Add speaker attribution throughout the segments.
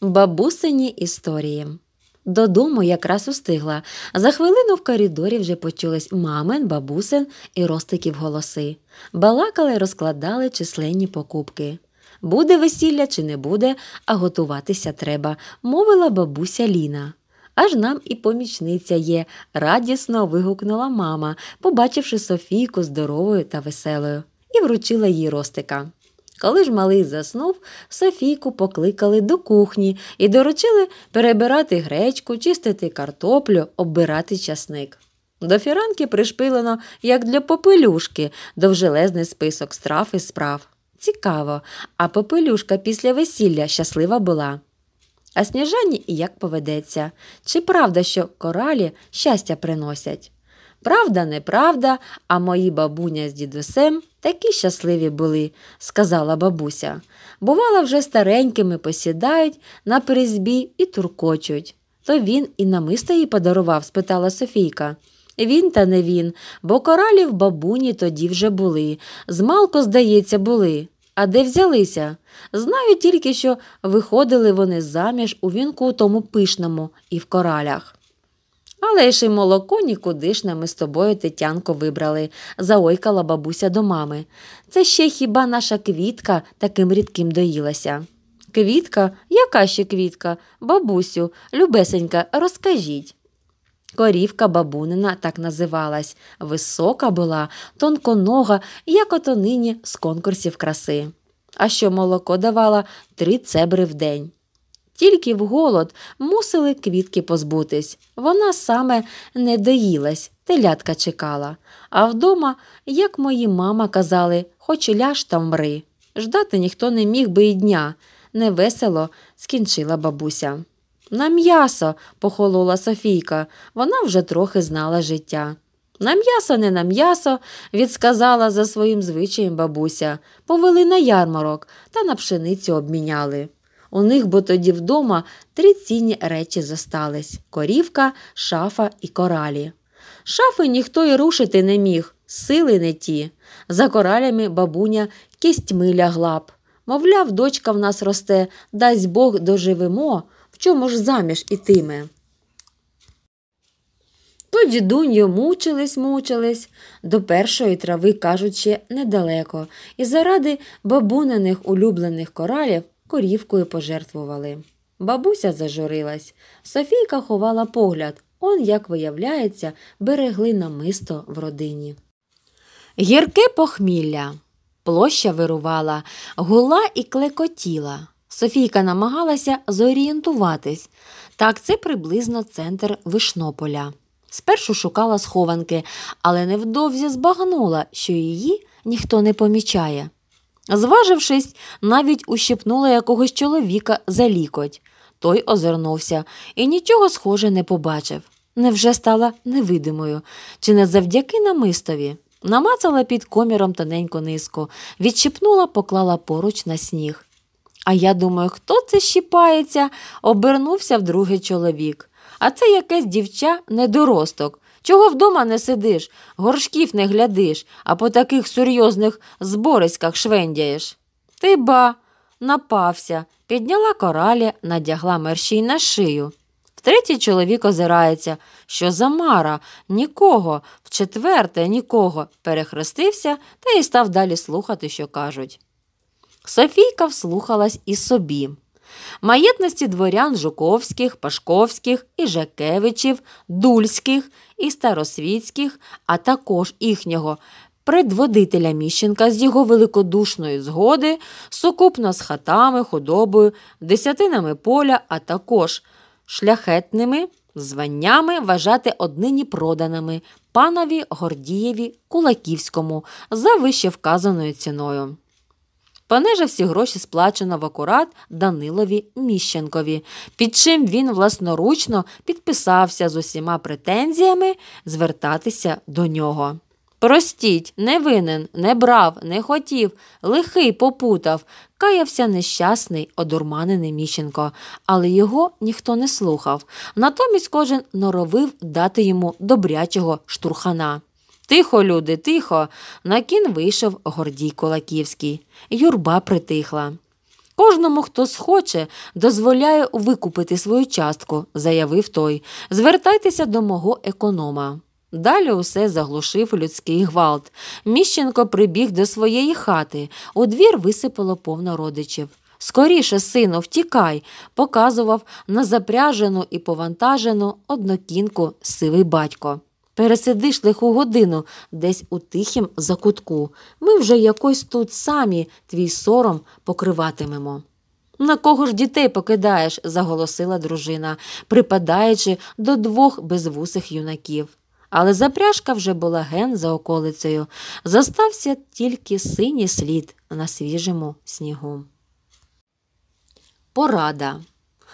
Speaker 1: Бабусині історії. Додому якраз устигла. За хвилину в коридорі вже почулись мамин, бабусин і ростиків голоси. Балакали й розкладали численні покупки. Буде весілля чи не буде, а готуватися треба, мовила бабуся Ліна. Аж нам і помічниця є, радісно вигукнула мама, побачивши Софійку здоровою та веселою, і вручила їй ростика. Коли ж малий заснув, Софійку покликали до кухні і доручили перебирати гречку, чистити картоплю, оббирати часник. До фіранки пришпилено, як для попелюшки, довжелезний список страв і справ. Цікаво, а попелюшка після весілля щаслива була. А сніжані і як поведеться, чи правда, що коралі щастя приносять? Правда, неправда, а мої бабуня з дідусем такі щасливі були, сказала бабуся. Бувала, вже старенькими посідають на перезбі і туркочуть. То він і намисто їй подарував? спитала Софійка. Він та не він, бо коралі в бабуні тоді вже були. Змалко, здається, були. А де взялися? Знаю тільки, що виходили вони заміж у вінку тому пишному і в коралях. Але ж і молоко нікудишне ми з тобою, Тетянко, вибрали, заойкала бабуся до мами. Це ще хіба наша квітка таким рідким доїлася. Квітка, яка ще квітка? Бабусю, любесенька, розкажіть. Корівка бабунина так називалась, висока була, тонконога, як ото нині з конкурсів краси. А що молоко давала три цебри в день. Тільки в голод мусили квітки позбутись. Вона саме не доїлась, телятка чекала. А вдома, як мої мама казали, хоч ляж та мри. Ждати ніхто не міг би і дня. Невесело скінчила бабуся. На м'ясо, похолола Софійка, вона вже трохи знала життя. На м'ясо, не на м'ясо, відсказала за своїм звичаєм бабуся, повели на ярмарок та на пшеницю обміняли. У них бо тоді вдома три цінні речі зостались корівка, шафа і коралі. Шафи ніхто і рушити не міг, сили не ті. За коралями бабуня кістьми лягла б. Мовляв, дочка в нас росте, дасть Бог доживемо, в чому ж заміж ітиме. Тоді дідуньо мучились, мучились, до першої трави, кажучи, недалеко, і заради бабуниних улюблених коралів корівкою пожертвували. Бабуся зажурилась. Софійка ховала погляд. Он, як виявляється, берегли намисто в родині. Гірке похмілля. Площа вирувала, гула і клекотіла. Софійка намагалася зорієнтуватись. Так, це приблизно центр Вишнополя. Спершу шукала схованки, але невдовзі збагнула, що її ніхто не помічає. Зважившись, навіть ущипнула якогось чоловіка за лікоть. Той озирнувся і нічого схоже не побачив. Невже стала невидимою, чи не завдяки намистові? Намацала під коміром тоненьку низку, відщипнула, поклала поруч на сніг. А я думаю, хто це щіпається? обернувся в другий чоловік. А це якесь дівча недоросток, Чого вдома не сидиш, горшків не глядиш, а по таких серйозних збориськах швендяєш? Ти ба, напався, підняла коралі, надягла мерщій на шию. Втретє чоловік озирається, що замара, мара, нікого, вчетверте нікого, перехрестився та й став далі слухати, що кажуть. Софійка вслухалась і собі маєтності дворян Жуковських, Пашковських, Іжакевичів, Дульських і Старосвітських, а також їхнього предводителя Міщенка з його великодушної згоди, сукупно з хатами, худобою, десятинами поля, а також шляхетними званнями вважати однині проданими панові Гордієві Кулаківському за вище вказаною ціною. Панежа всі гроші сплачено в акурат Данилові Міщенкові, під чим він власноручно підписався з усіма претензіями звертатися до нього. Простіть, не винен, не брав, не хотів, лихий попутав, каявся нещасний, одурманений Міщенко, але його ніхто не слухав. Натомість кожен норовив дати йому добрячого штурхана. Тихо, люди, тихо. На кін вийшов Гордій Колаківський. Юрба притихла. Кожному, хто схоче, дозволяє викупити свою частку, заявив той. Звертайтеся до мого економа. Далі усе заглушив людський гвалт. Міщенко прибіг до своєї хати, у двір висипало повно родичів. Скоріше, сину, втікай, показував на запряжену і повантажену однокінку сивий батько. Пересидиш лиху годину десь у тихім закутку. Ми вже якось тут самі твій сором покриватимемо. На кого ж дітей покидаєш? заголосила дружина, припадаючи до двох безвусих юнаків. Але запряжка вже була ген за околицею. Застався тільки синій слід на свіжому снігу. Порада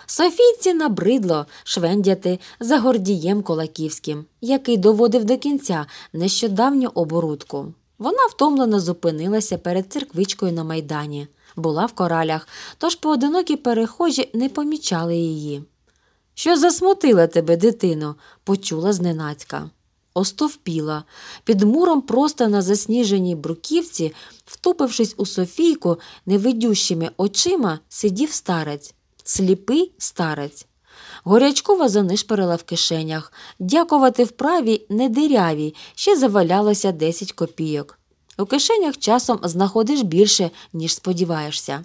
Speaker 1: Софійці набридло швендяти за гордієм Колаківським, який доводив до кінця нещодавню оборудку. Вона втомлено зупинилася перед церквичкою на майдані, була в коралях, тож поодинокі перехожі не помічали її. Що засмутила тебе, дитино, почула зненацька. Остовпіла, під муром просто на засніженій бруківці, втупившись у Софійку невидющими очима, сидів старець сліпий старець. Горячкова занишпирила в кишенях. Дякувати вправі не диряві, ще завалялося 10 копійок. У кишенях часом знаходиш більше, ніж сподіваєшся.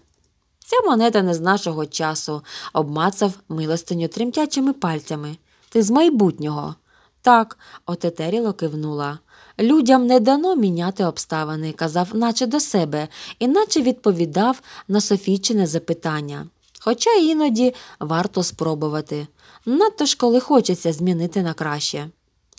Speaker 1: Ця монета не з нашого часу, обмацав милостиню тремтячими пальцями. Ти з майбутнього. Так, отетеріло кивнула. Людям не дано міняти обставини, казав, наче до себе, і наче відповідав на Софійчине запитання. Хоча іноді варто спробувати. Надто ж коли хочеться змінити на краще.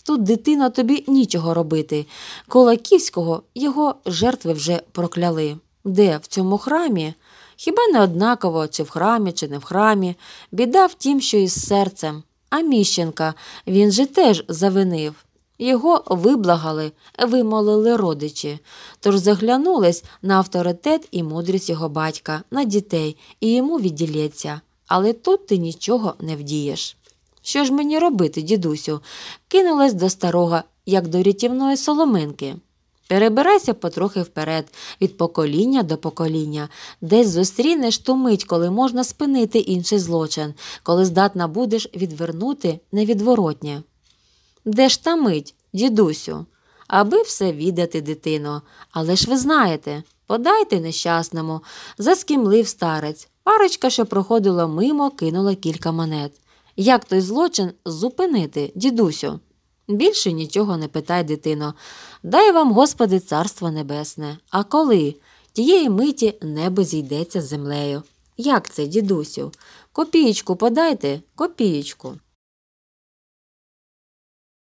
Speaker 1: Тут дитина тобі нічого робити. Колаківського його жертви вже прокляли. Де в цьому храмі? Хіба не однаково, чи в храмі, чи не в храмі, біда в тім, що із серцем. А Міщенка він же теж завинив. Його виблагали, вимолили родичі, тож заглянулись на авторитет і мудрість його батька, на дітей, і йому відділється. Але тут ти нічого не вдієш. Що ж мені робити, дідусю? Кинулась до старого, як до рятівної соломинки. Перебирайся потрохи вперед, від покоління до покоління, десь зустрінеш ту мить, коли можна спинити інший злочин, коли здатна будеш відвернути невідворотнє. Де ж та мить, дідусю, аби все віддати, дитино. Але ж ви знаєте, подайте нещасному, заскімлив старець. Парочка, що проходила мимо, кинула кілька монет. Як той злочин зупинити, дідусю? Більше нічого не питай, дитино. Дай вам, Господи, царство небесне. А коли? Тієї миті небо зійдеться з землею. Як це, дідусю? Копієчку подайте, копієчку.